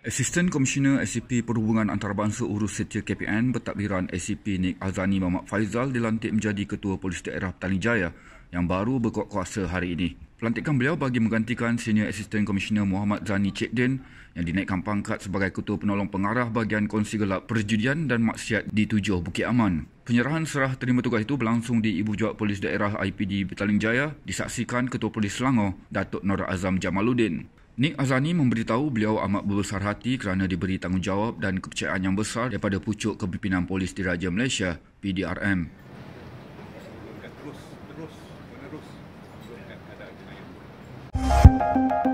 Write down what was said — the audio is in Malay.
Asisten Komisioner SCP Perhubungan Antarabangsa Urus Setia KPN bertakbiran SCP Nik Azani Mahmud Faizal dilantik menjadi Ketua Polis Daerah Petani Jaya yang baru berkuat kuasa hari ini. Pelantikan beliau bagi menggantikan Senior Asisten Komisioner Muhammad Zani Cik Din yang dinaikkan pangkat sebagai Ketua Penolong Pengarah Bahagian Kongsi Gelap Perjudian dan Maksiat di Tujuh Bukit Aman. Penyerahan serah terima tugas itu berlangsung di Ibu Jawab Polis Daerah IPD Betaling Jaya disaksikan Ketua Polis Selangor, Datuk Nora Azam Jamaluddin. Nik Azani memberitahu beliau amat berbesar hati kerana diberi tanggungjawab dan kepercayaan yang besar daripada pucuk kepimpinan polis diraja Malaysia, PDRM. Terus, terus, terus. Terus, terus.